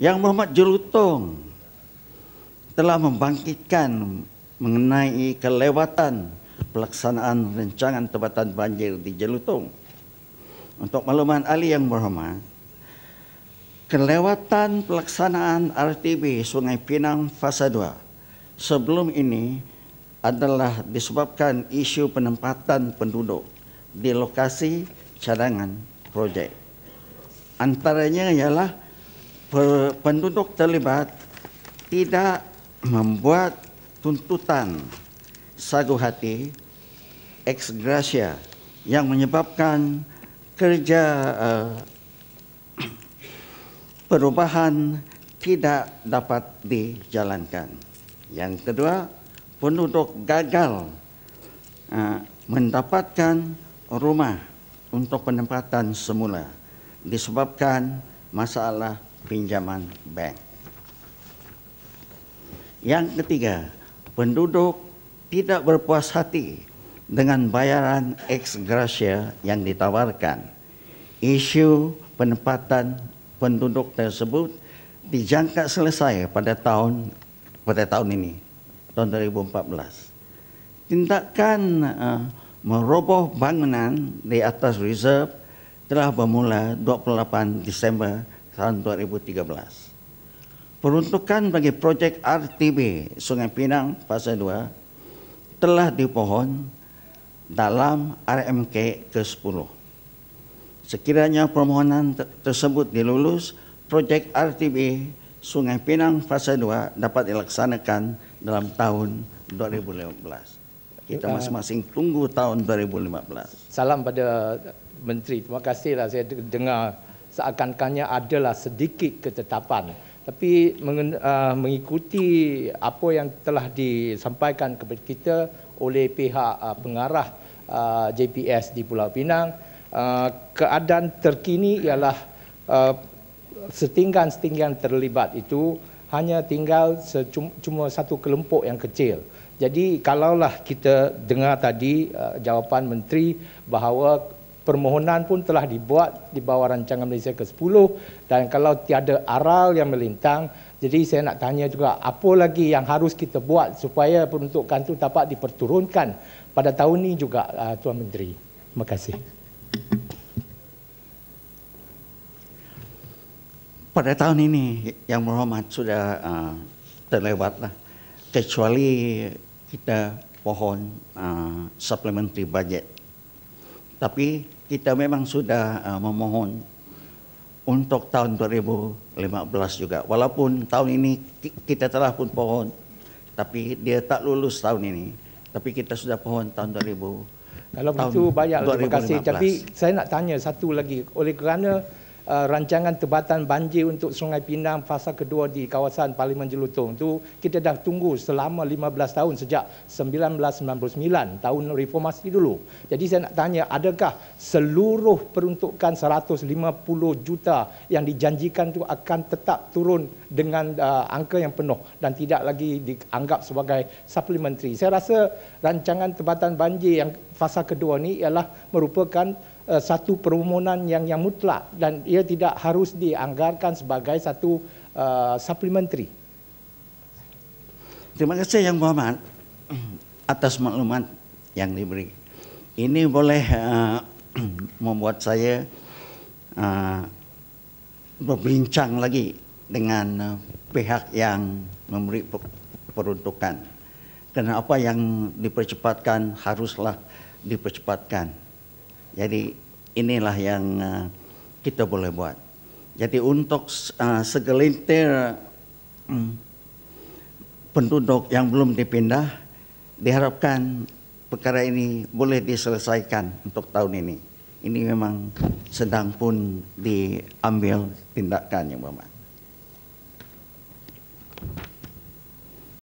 Yang Muhammad Jelutong telah membangkitkan mengenai kelewatan pelaksanaan rencangan tempatan banjir di Jelutong. Untuk makluman Ali yang berhormat, kelewatan pelaksanaan RTB Sungai Pinang Fasa 2 sebelum ini adalah disebabkan isu penempatan penduduk di lokasi cadangan projek. Antaranya ialah penduduk terlibat tidak membuat tuntutan sagu hati ex gratia yang menyebabkan kerja uh, perubahan tidak dapat dijalankan. Yang kedua, penduduk gagal uh, mendapatkan rumah untuk penempatan semula disebabkan masalah pinjaman bank. Yang ketiga, penduduk tidak berpuas hati dengan bayaran ex gratia yang ditawarkan. Isu penempatan penduduk tersebut dijangka selesai pada tahun pada tahun ini, tahun 2014. Tindakan uh, meroboh bangunan di atas reserve telah bermula 28 Disember tahun 2013. Peruntukan bagi projek RTB Sungai Pinang fasa 2 telah dipohon dalam RMK ke-10. Sekiranya permohonan tersebut dilulus, projek RTB Sungai Pinang fasa 2 dapat dilaksanakan dalam tahun 2015. Kita ah. masing-masing tunggu tahun 2015. Salam pada Menteri. Terima kasihlah saya dengar seakan-akannya adalah sedikit ketetapan tapi uh, mengikuti apa yang telah disampaikan kepada kita oleh pihak uh, pengarah uh, JPS di Pulau Pinang keadaan terkini ialah setinggan-setinggan terlibat itu hanya tinggal cuma satu kelompok yang kecil jadi kalaulah kita dengar tadi jawapan menteri bahawa permohonan pun telah dibuat di bawah rancangan Malaysia ke-10 dan kalau tiada aral yang melintang jadi saya nak tanya juga apa lagi yang harus kita buat supaya peruntukan itu dapat diperturunkan pada tahun ini juga ah, Tuan Menteri. Terima kasih. Pada tahun ini yang berhormat sudah uh, lah, kecuali kita pohon uh, supplementary budget. Tapi kita memang sudah uh, memohon untuk tahun 2015 juga. Walaupun tahun ini kita telah pun pohon, tapi dia tak lulus tahun ini. Tapi kita sudah pohon tahun 2000. Kalau begitu banyak terima kasih. Tapi saya nak tanya satu lagi. Oleh kerana Uh, rancangan tebatan banjir untuk Sungai Pinang fasa kedua di kawasan Parlimen Jelutong itu kita dah tunggu selama 15 tahun sejak 1999 tahun reformasi dulu. Jadi saya nak tanya adakah seluruh peruntukan 150 juta yang dijanjikan itu akan tetap turun dengan uh, angka yang penuh dan tidak lagi dianggap sebagai supplementary. Saya rasa rancangan tebatan banjir yang fasa kedua ni ialah merupakan Eh, satu permohonan yang yang mutlak dan ia tidak harus dianggarkan sebagai satu uh, supplementary. Terima kasih Yang Muhammad atas maklumat yang diberi. Ini boleh uh, membuat saya uh, berbincang lagi dengan pihak yang memberi peruntukan. Kenapa yang dipercepatkan haruslah dipercepatkan. Jadi inilah yang uh, kita boleh buat. Jadi untuk uh, segelintir hmm, penduduk yang belum dipindah, diharapkan perkara ini boleh diselesaikan untuk tahun ini. Ini memang sedang pun diambil tindakan yang bermakna.